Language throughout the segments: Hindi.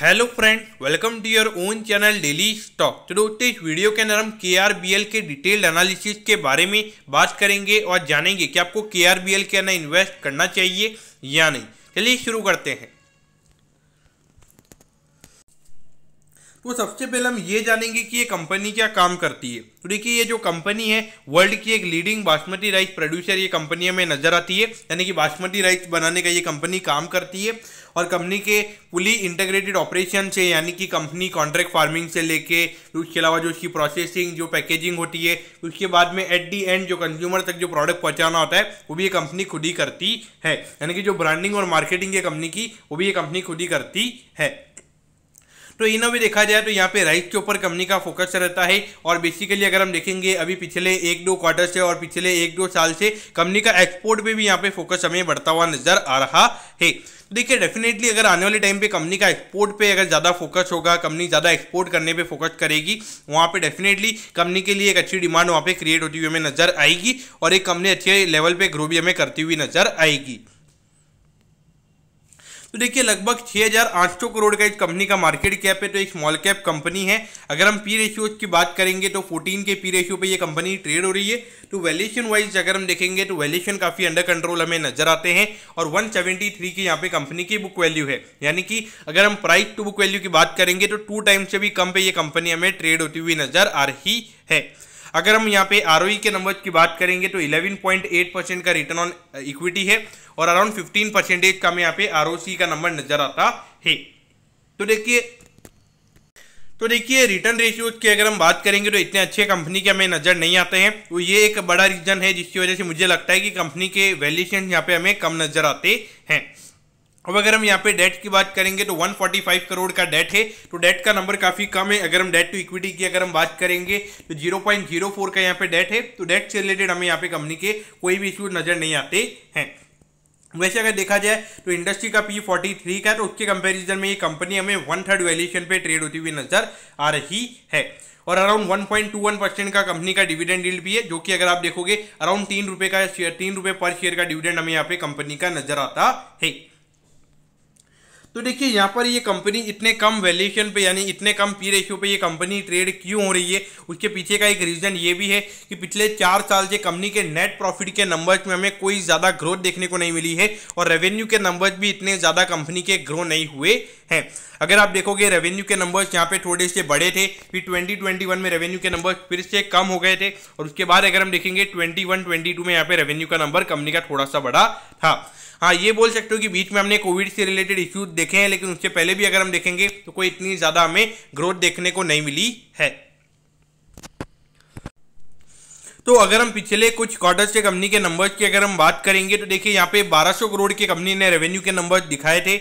hello friend welcome to your own channel daily stock चलो तो इस वीडियो के अंदर हम के के डिटेल्ड एनालिसिस के बारे में बात करेंगे और जानेंगे कि आपको के के अंदर इन्वेस्ट करना चाहिए या नहीं चलिए शुरू करते हैं तो सबसे पहले हम ये जानेंगे कि ये कंपनी क्या काम करती है तो देखिए ये जो कंपनी है वर्ल्ड की एक लीडिंग बासमती राइस प्रोड्यूसर ये कंपनी हमें नजर आती है यानी कि बासमती राइस बनाने का ये कंपनी काम करती है और कंपनी के पुली इंटीग्रेटेड ऑपरेशन से यानी कि कंपनी कॉन्ट्रैक्ट फार्मिंग से लेके उसके अलावा जो उसकी प्रोसेसिंग जो पैकेजिंग होती है उसके बाद में एट दी एंड जो कंज्यूमर तक जो प्रोडक्ट पहुंचाना होता है वो भी ये कंपनी खुद ही करती है यानी कि जो ब्रांडिंग और मार्केटिंग है कंपनी की वो भी ये कंपनी खुद ही करती है तो इनो में देखा जाए तो यहाँ पे राइस के ऊपर कंपनी का फोकस रहता है और बेसिकली अगर हम देखेंगे अभी पिछले एक दो क्वार्टर से और पिछले एक दो साल से कंपनी का एक्सपोर्ट पे भी यहाँ पे फोकस हमें बढ़ता हुआ नजर आ रहा है तो देखिए डेफिनेटली अगर आने वाले टाइम पे कंपनी का एक्सपोर्ट पे अगर ज़्यादा फोकस होगा कंपनी ज़्यादा एक्सपोर्ट करने पे फोकस करेगी वहाँ पे डेफिनेटली कंपनी के लिए एक अच्छी डिमांड वहाँ पे क्रिएट होती हुई हमें नज़र आएगी और एक कंपनी अच्छे लेवल पे ग्रो भी हमें करती हुई नज़र आएगी तो देखिए लगभग 6,800 करोड़ का इस कंपनी का मार्केट कैप है तो एक स्मॉल कैप कंपनी है अगर हम पी रेशियो की बात करेंगे तो 14 के पी रेशियो पे ये कंपनी ट्रेड हो रही है तो वैल्यूशन वाइज अगर हम देखेंगे तो वैल्यूशन काफ़ी अंडर कंट्रोल हमें नजर आते हैं और 173 की यहाँ पे कंपनी की बुक वैल्यू है यानी कि अगर हम प्राइस टू बुक वैल्यू की बात करेंगे तो टू टाइम से भी कम पे ये कंपनी हमें ट्रेड होती हुई नजर आ रही है अगर हम यहाँ पे आर e के नंबर की बात करेंगे तो 11.8 परसेंट का रिटर्न ऑन इक्विटी है और अराउंड 15 परसेंटेज का हमें यहाँ पे आर का नंबर नजर आता है तो देखिए तो देखिए रिटर्न रेशियोज की अगर हम बात करेंगे तो इतने अच्छे कंपनी के हमें नज़र नहीं आते हैं तो ये एक बड़ा रीजन है जिसकी वजह से मुझे लगता है कि कंपनी के वैल्यूशन यहाँ पे हमें कम नज़र आते हैं अब अगर हम यहाँ पे डेट की बात करेंगे तो 145 करोड़ का डेट है तो डेट का नंबर काफ़ी कम है अगर हम डेट टू इक्विटी की अगर हम बात करेंगे तो 0.04 का यहाँ पे डेट है तो डेट से रिलेटेड हमें यहाँ पे कंपनी के कोई भी इश्यू नज़र नहीं आते हैं वैसे अगर देखा जाए तो इंडस्ट्री का पी फोर्टी थ्री का तो उसके कंपेरिजन में ये कंपनी हमें वन थर्ड वैल्यूएशन पे ट्रेड होती हुई नजर आ रही है और अराउंड 1.21 परसेंट का कंपनी का डिविडेंड डील भी है जो कि अगर आप देखोगे अराउंड तीन रुपये का शेयर तीन रुपये पर शेयर का डिविडेंड हमें यहाँ पे कंपनी का नजर आता है तो देखिए यहाँ पर ये कंपनी इतने कम वैल्यूएशन पे यानी इतने कम पी रेशियो पे ये कंपनी ट्रेड क्यों हो रही है उसके पीछे का एक रीज़न ये भी है कि पिछले चार साल से कंपनी के नेट प्रॉफिट के नंबर्स में हमें कोई ज़्यादा ग्रोथ देखने को नहीं मिली है और रेवेन्यू के नंबर्स भी इतने ज़्यादा कंपनी के ग्रो नहीं हुए हैं अगर आप देखोगे रेवेन्यू के नंबर्स यहाँ पे थोड़े से बड़े थे फिर 2021 में रेवेन्यू के नंबर्स फिर से कम हो गए थे और उसके बाद अगर हम देखेंगे 21 22 में यहाँ पे रेवेन्यू का नंबर कंपनी का थोड़ा सा बड़ा था हाँ ये बोल सकते हो कि बीच में हमने कोविड से रिलेटेड इश्यूज देखे हैं लेकिन उससे पहले भी अगर हम देखेंगे तो कोई इतनी ज़्यादा हमें ग्रोथ देखने को नहीं मिली है तो अगर हम पिछले कुछ क्वार्टर्स के कंपनी के नंबर्स की अगर हम बात करेंगे तो देखिए यहाँ पे 1200 करोड़ की कंपनी ने रेवेन्यू के नंबर्स दिखाए थे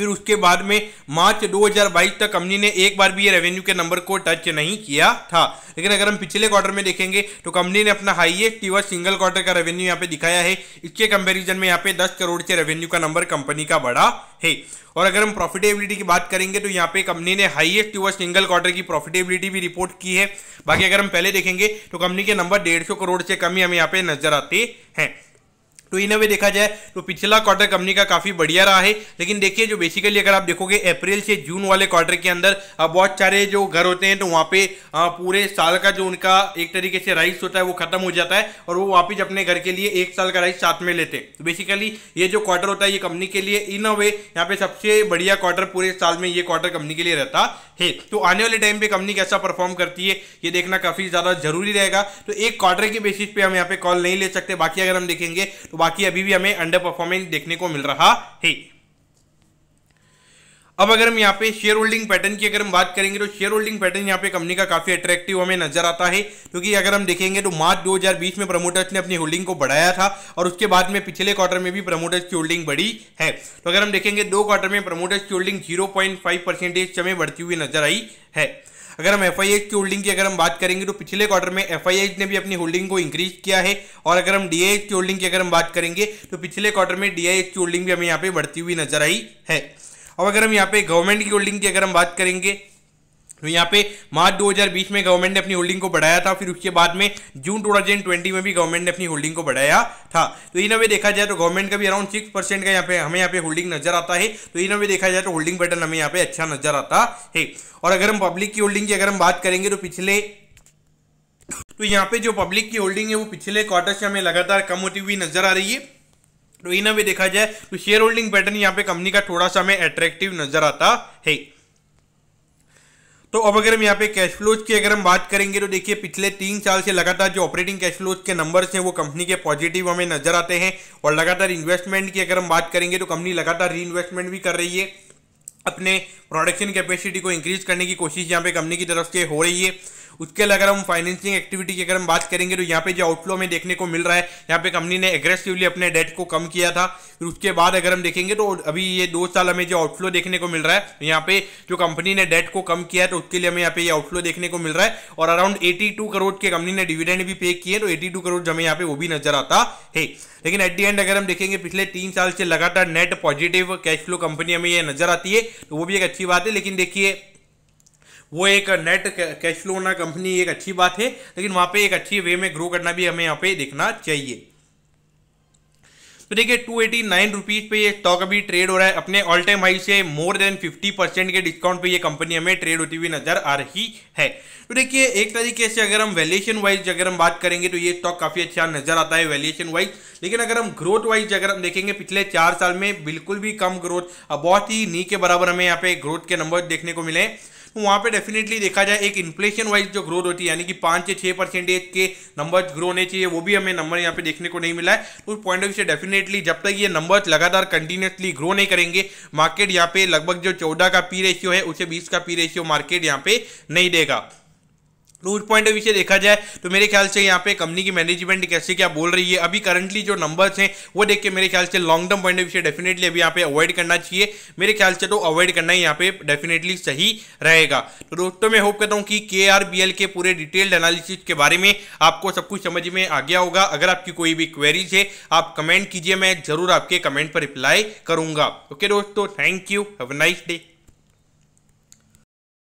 फिर उसके बाद में मार्च 2022 तक कंपनी ने एक बार भी ये रेवेन्यू के नंबर को टच नहीं किया था लेकिन अगर हम पिछले क्वार्टर में देखेंगे तो कंपनी ने अपना हाईएस्ट टीवर सिंगल क्वार्टर का रेवेन्यू यहाँ पे दिखाया है इसके कंपेरिजन में यहाँ पे दस करोड़ से रेवेन्यू का नंबर कंपनी का बड़ा है और अगर हम प्रॉफिटेबिलिटी की बात करेंगे तो यहाँ पे कंपनी ने हाईएस्ट यूवर सिंगल क्वार्टर की प्रॉफिटेबिलिटी भी रिपोर्ट की है बाकी अगर हम पहले देखेंगे तो कंपनी के नंबर डेढ़ करोड़ से कम ही हमें यहाँ पे नजर आते हैं तो इन अवे देखा जाए तो पिछला क्वार्टर कंपनी का काफ़ी बढ़िया रहा है लेकिन देखिए जो बेसिकली अगर आप देखोगे अप्रैल से जून वाले क्वार्टर के अंदर बहुत सारे जो घर होते हैं तो वहाँ पे पूरे साल का जो उनका एक तरीके से राइस होता है वो खत्म हो जाता है और वो वापिस अपने घर के लिए एक साल का राइस साथ में लेते हैं तो बेसिकली ये जो क्वार्टर होता है ये कंपनी के लिए इन अ वे यहाँ पे सबसे बढ़िया क्वार्टर पूरे साल में ये क्वार्टर कंपनी के लिए रहता है तो आने वाले टाइम पर कंपनी कैसा परफॉर्म करती है ये देखना काफ़ी ज़्यादा जरूरी रहेगा तो एक क्वार्टर के बेसिस पे हम यहाँ पे कॉल नहीं ले सकते बाकी अगर हम देखेंगे तो बाकी अभी भी हमें अंडर परफॉर्मेंस देखने को मिल रहा है अब अगर हम यहाँ पे शेयर होल्डिंग पैटर्न की अगर हम बात करेंगे तो शेयर होल्डिंग पैटर्न यहाँ पे कंपनी का काफी अट्रैक्टिव हमें नजर आता है क्योंकि अगर हम देखेंगे तो मार्च 2020 में प्रमोटर्स ने अपनी होल्डिंग को बढ़ाया था और उसके बाद में पिछले क्वार्टर में भी प्रमोटर्स की होल्डिंग बढ़ी है तो अगर हम देखेंगे दो क्वार्टर में प्रमोटर्स की होल्डिंग जीरो पॉइंट परसेंटेज समय बढ़ती हुई नजर आई है अगर हम एफ की होल्डिंग की अगर हम बात करेंगे तो पिछले क्वार्टर में एफ ने भी अपनी होल्डिंग को इंक्रीज किया है और अगर हम डी की होल्डिंग की अगर हम बात करेंगे तो पिछले क्वार्टर में डी की होल्डिंग भी हमें यहाँ पे बढ़ती हुई नजर आई है अब अगर हम यहाँ पे गवर्नमेंट की होल्डिंग की अगर हम बात करेंगे तो यहाँ पे मार्च 2020 में गवर्नमेंट ने अपनी होल्डिंग को बढ़ाया था फिर उसके बाद में जून 2020 में भी गवर्नमेंट ने अपनी होल्डिंग को बढ़ाया था तो इन वे देखा जाए तो गवर्नमेंट का भी अराउंड सिक्स परसेंट का यहाँ पे हमें यहाँ पे होल्डिंग नजर आता है तो इन वे देखा जाए तो होल्डिंग पैटर्न हमें यहाँ पे अच्छा नजर आता है और अगर हम पब्लिक की होल्डिंग की अगर हम बात करेंगे तो पिछले तो यहाँ पे जो पब्लिक की होल्डिंग है वो पिछले क्वार्टर से हमें लगातार कम होती हुई नजर आ रही है तो इन वे देखा जाए तो शेयर होल्डिंग पैटर्न यहाँ पे कंपनी का थोड़ा सा हमें अट्रैक्टिव नजर आता है तो अब अगर हम यहाँ पे कैश फ्लोज की अगर हम बात करेंगे तो देखिए पिछले तीन साल से लगातार जो ऑपरेटिंग कैश फ्लोज के नंबर्स हैं वो कंपनी के पॉजिटिव हमें नजर आते हैं और लगातार इन्वेस्टमेंट की अगर हम बात करेंगे तो कंपनी लगातार री भी कर रही है अपने प्रोडक्शन कैपेसिटी को इंक्रीज करने की कोशिश यहाँ पे कंपनी की तरफ से हो रही है उसके अलग अगर हम फाइनेंसिंग एक्टिविटी की अगर हम बात करेंगे तो यहाँ पे जो आउटफ्लो में देखने को मिल रहा है यहाँ पे कंपनी ने एग्रेसिवली अपने डेट को कम किया था फिर उसके बाद अगर हम देखेंगे तो अभी ये दो साल हमें जो आउटफ्लो देखने को मिल रहा है तो यहाँ पे जो कंपनी ने डेट को कम किया है तो उसके लिए हमें यहाँ पे ये आउटफ्लो देखने को मिल रहा है और अराउंड एटी करोड़ के कंपनी ने डिविडेंड भी पे किए तो एटी करोड़ हमें यहाँ पे वो भी नजर आता है लेकिन एट दी एंड अगर हम देखेंगे पिछले तीन साल से लगातार net positive cash flow company हमें ये नजर आती है तो वो भी एक अच्छी बात है लेकिन देखिए वो एक नेट कैश फ्लो होना कंपनी एक अच्छी बात है लेकिन वहां पे एक अच्छी वे में ग्रो करना भी हमें यहाँ पे देखना चाहिए तो देखिए टू एटी नाइन रुपीज़ पे स्टॉक अभी ट्रेड हो रहा है अपने ऑल टाइम हाई से मोर देन फिफ्टी परसेंट के डिस्काउंट पे ये कंपनी हमें ट्रेड होती हुई नजर आ रही है तो देखिए एक तरीके से अगर हम वैल्यूएशन वाइज अगर हम बात करेंगे तो ये स्टॉक काफ़ी अच्छा नजर आता है वैल्यूएशन वाइज लेकिन अगर हम ग्रोथ वाइज अगर हम देखेंगे पिछले चार साल में बिल्कुल भी कम ग्रोथ बहुत ही नी के बराबर हमें यहाँ पे ग्रोथ के नंबर देखने को मिले हैं तो वहाँ पे डेफिनेटली देखा जाए एक इन्फ्लेशन वाइज जो ग्रोथ होती है यानी कि पाँच से छः परसेंटेज के नंबर ग्रो होने चाहिए वो भी हमें नंबर यहाँ पे देखने को नहीं मिला है तो उस पॉइंट ऑफ व्यू से डेफिनेटली जब तक ये नंबर लगातार कंटिन्यूसली ग्रो नहीं करेंगे मार्केट यहाँ पे लगभग जो चौदह का पी रेशियो है उसे बीस का पी रेशियो मार्केट यहाँ पे नहीं देगा तो उस पॉइंट ऑफ देखा जाए तो मेरे ख्याल से यहाँ पे कंपनी की मैनेजमेंट कैसे क्या बोल रही है अभी करंटली जो नंबर्स हैं वो देख के मेरे ख्याल से long term point of definitely अभी यहाँ पे अवॉइड करना चाहिए मेरे ख्याल से तो अवॉइड करना ही यहाँ पे डेफिनेटली सही रहेगा तो दोस्तों मैं होप करता हूँ कि के के पूरे डिटेल्ड एनालिसिस के बारे में आपको सब कुछ समझ में आ गया होगा अगर आपकी कोई भी क्वेरीज है आप कमेंट कीजिए मैं जरूर आपके कमेंट पर रिप्लाई करूंगा ओके दोस्तों thank you have nice day